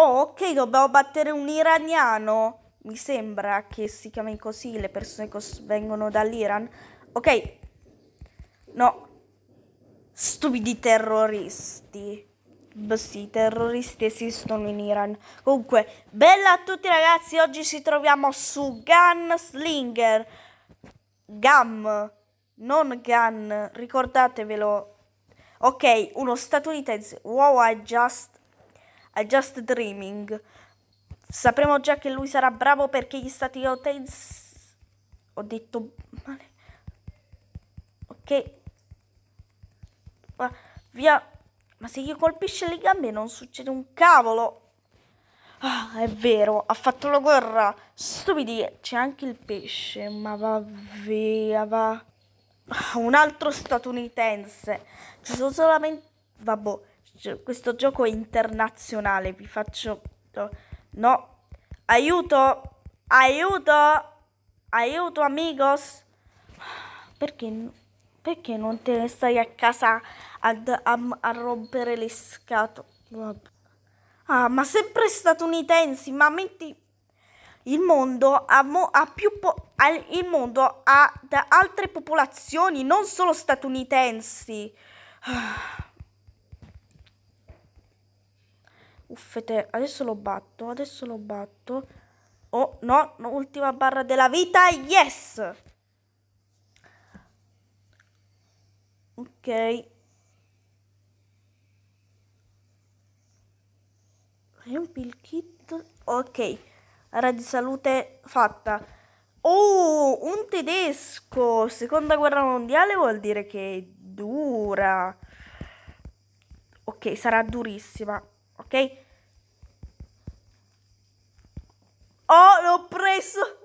Oh, ok, dobbiamo battere un iraniano. Mi sembra che si chiami così le persone che vengono dall'Iran. Ok. No. Stupidi terroristi. Beh, sì, i terroristi esistono in Iran. Comunque, bella a tutti ragazzi. Oggi ci troviamo su Gunslinger. Gam, non Gun. Ricordatevelo. Ok, uno statunitense. Wow, I just è Just Dreaming. Sapremo già che lui sarà bravo perché gli Stati Hotels... Ho detto male. Ok. Via. Ma se gli colpisce le gambe non succede un cavolo. Ah, è vero, ha fatto la guerra. Stupidi, c'è anche il pesce, ma va via, va. Ah, un altro statunitense. Ci sono solamente... Vabbè, cioè, questo gioco è internazionale, vi faccio... Oh, no, aiuto, aiuto, aiuto amigos. Perché, perché non te ne stai a casa ad, a, a, rompere le scatole? Ah, ma sempre statunitensi, ma metti... Il mondo ha, mo, ha più po- al, il mondo ha da altre popolazioni, non solo statunitensi. Ah. Uffete, adesso lo batto, adesso lo batto. Oh, no, no, ultima barra della vita, yes! Ok. Riempi il kit. Ok, area di salute fatta. Oh, un tedesco! Seconda guerra mondiale vuol dire che è dura. Ok, sarà durissima ok? Oh, l'ho preso!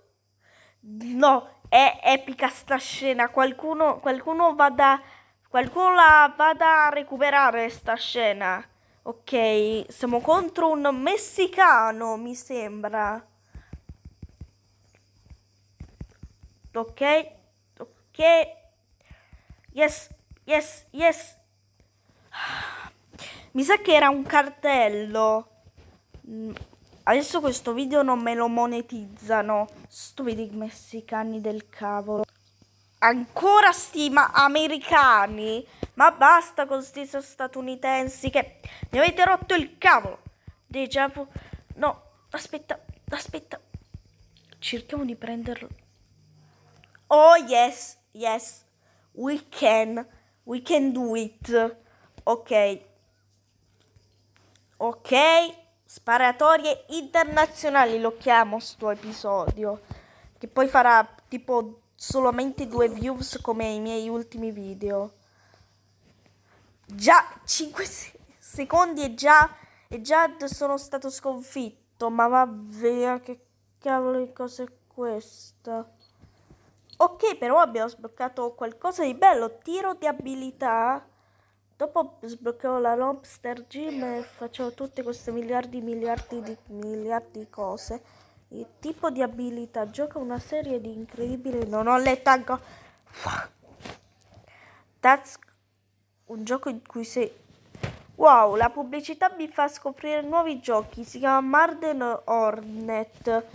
No, è epica sta scena. Qualcuno, qualcuno vada, qualcuno la vada a recuperare sta scena. Ok, siamo contro un messicano, mi sembra. Ok, ok. Yes, yes, yes, mi sa che era un cartello. Mm, adesso questo video non me lo monetizzano. Stupidi messicani del cavolo. Ancora stima americani. Ma basta con questi statunitensi che mi avete rotto il cavolo. Deja vu. No, aspetta, aspetta. Cerchiamo di prenderlo. Oh yes, yes. We can. We can do it. Ok. Ok. Ok, sparatorie internazionali lo chiamo sto episodio, che poi farà tipo solamente due views come i miei ultimi video. Già 5 secondi e già, e già sono stato sconfitto, ma va via che cavolo di cosa è questa? Ok, però abbiamo sbloccato qualcosa di bello, tiro di abilità Dopo sbloccherò la Lobster Gym e facevo tutte queste miliardi, miliardi di miliardi di cose. Il tipo di abilità gioca una serie di incredibili. Non ho letto ancora. That's un gioco in cui sei. Wow, la pubblicità mi fa scoprire nuovi giochi. Si chiama Marden Hornet.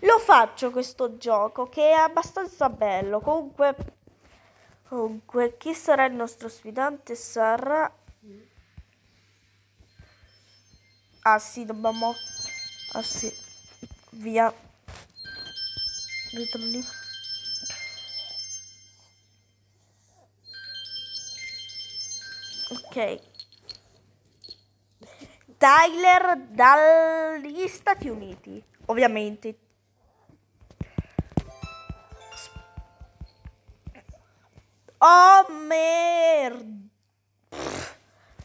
Lo faccio questo gioco che è abbastanza bello. Comunque. Comunque, chi sarà il nostro sfidante? Sarà... Ah sì, dobbiamo... Ah sì, via. Ritorni. Ok. Tyler dagli Stati Uniti, ovviamente Oh merda.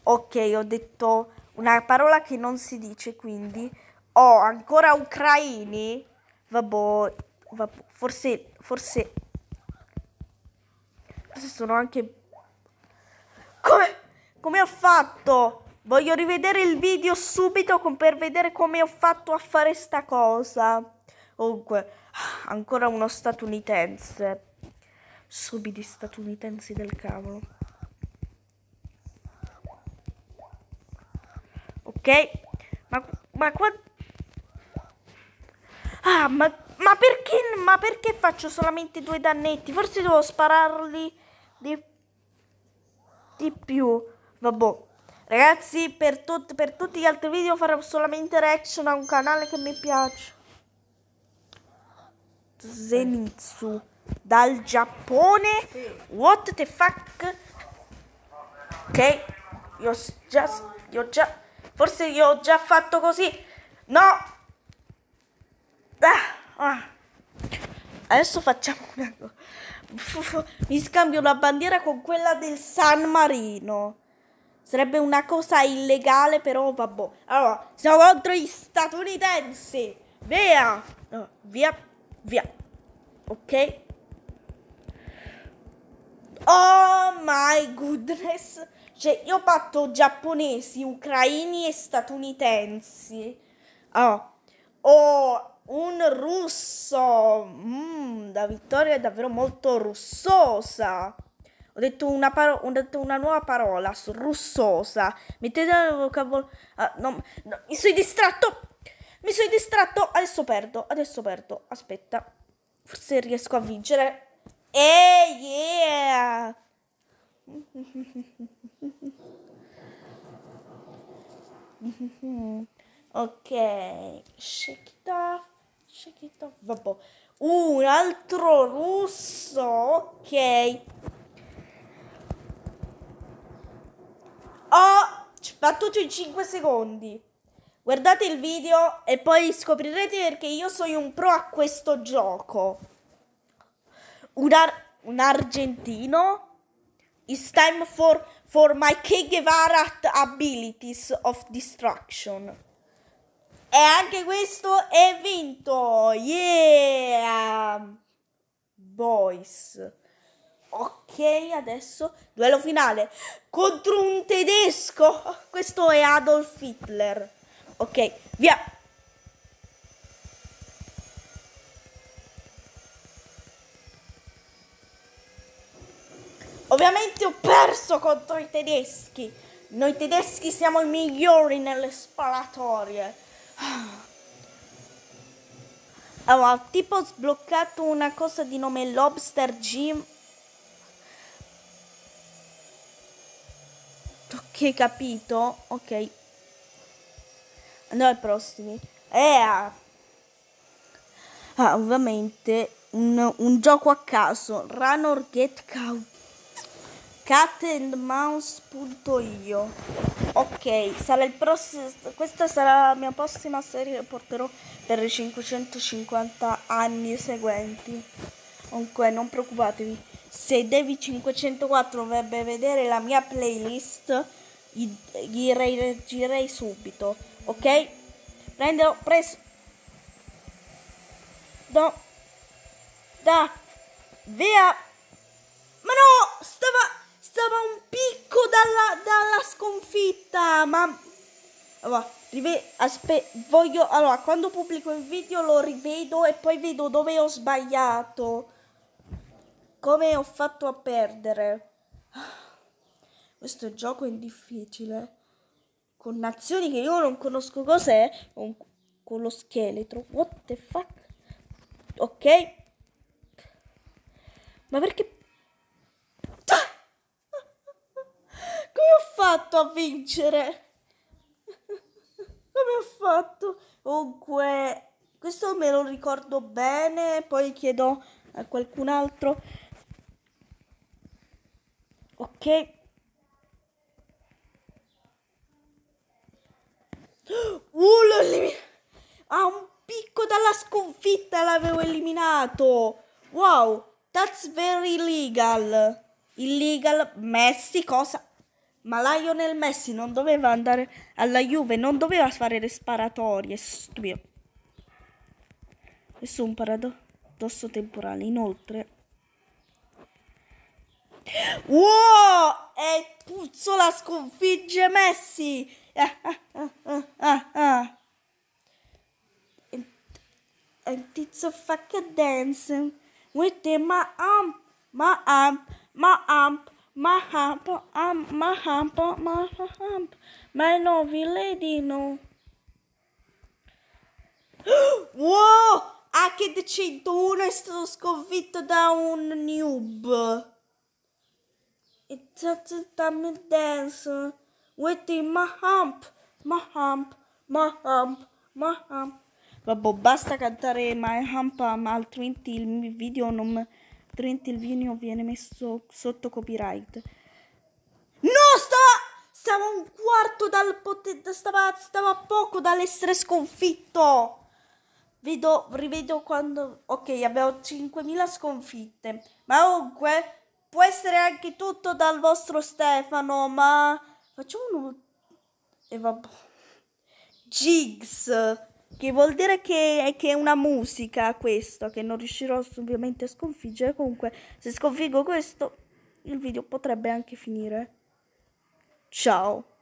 Ok, ho detto una parola che non si dice, quindi oh, ancora ucraini? Vabbè, vabbè forse forse forse sono anche come come ho fatto? Voglio rivedere il video subito con, per vedere come ho fatto a fare sta cosa. Comunque, ancora uno statunitense subidi statunitensi del cavolo. Ok, ma, ma qua... Ah, ma, ma, perché, ma perché faccio solamente due dannetti? Forse devo spararli di, di più. Vabbè. Ragazzi, per, tut, per tutti gli altri video farò solamente reaction a un canale che mi piace. Zenitsu dal Giappone. What the fuck? Ok, io ho già, io già, forse io ho già fatto così. No! Ah, ah. Adesso facciamo una cosa. Mi scambio la bandiera con quella del San Marino. Sarebbe una cosa illegale, però vabbè. Allora, siamo contro gli statunitensi. Via! No, via, via. Ok? Oh my goodness! Cioè, io batto giapponesi, ucraini e statunitensi. Oh, oh un russo. Mm, la vittoria è davvero molto russosa. Ho detto una, paro- ho detto una nuova parola, russosa. Mettete nel vocabolario. Ah, no, no, mi sono distratto. Mi sono distratto. Adesso perdo. Adesso perdo. Aspetta. Forse riesco a vincere. Hey, eh, yeah! ok, shake it off, shake it off. Vabbè. Uh, un altro russo, ok. Ho oh, battuto in 5 secondi. Guardate il video e poi scoprirete perché io sono un pro a questo gioco un, ar- un argentino. It's time for, for my Che Guevara abilities of destruction. E anche questo è vinto! Yeah! Boys. Ok, adesso duello finale contro un tedesco. Questo è Adolf Hitler. Ok, via. Ovviamente ho perso contro i tedeschi. Noi tedeschi siamo i migliori nelle sparatorie. Allora, tipo ho sbloccato una cosa di nome Lobster Gym. Ok, capito? Ok. Andiamo ai prossimi. Eh, ah, ovviamente un, un gioco a caso. Runner Get Caught catandmouse.io ok sarà il prossimo questa sarà la mia prossima serie che porterò per i 550 anni seguenti comunque non preoccupatevi se Devi 504 vorrebbe vedere la mia playlist gli reagirei subito ok prendo preso do da via ma no stava stava un picco dalla, dalla sconfitta, ma... Allora, rive... Aspe... voglio... Allora, quando pubblico il video lo rivedo e poi vedo dove ho sbagliato. Come ho fatto a perdere. Questo gioco è difficile. Con nazioni che io non conosco cos'è. Con... con lo scheletro. What the fuck? Ok. Ma perché fatto a vincere? Come ho fatto? Comunque, questo me lo ricordo bene, poi chiedo a qualcun altro. Ok. Uh, l'ho eliminato! Ah, un picco dalla sconfitta l'avevo eliminato! Wow, that's very illegal! Illegal, Messi, cosa? Ma Lionel Messi non doveva andare alla Juve, non doveva fare le sparatorie. Stupido. un paradosso temporale. Inoltre. Wow! E Puzzola sconfigge Messi! Ah, ah, ah, ah And it's a fucking dance with my arm, my arm, my arm. Mahamp, um, Mahamp, Mahamp, my novi lady, no. wow! anche Hacked 101 è stato sconfitto da un noob. It's a time dance with the Mahamp, Mahamp, Mahamp, Mahamp. Vabbè, basta cantare Mahamp, altrimenti il video non altrimenti il video viene messo sotto copyright. No, stava, stava un quarto dal potere. stava, stava poco dall'essere sconfitto. Vedo, rivedo quando... Ok, abbiamo 5.000 sconfitte. Ma comunque, può essere anche tutto dal vostro Stefano, ma... Facciamo uno. E vabbè. Jigs. Che vuol dire che, che è una musica questa, che non riuscirò ovviamente a sconfiggere. Comunque, se sconfiggo questo, il video potrebbe anche finire. Ciao.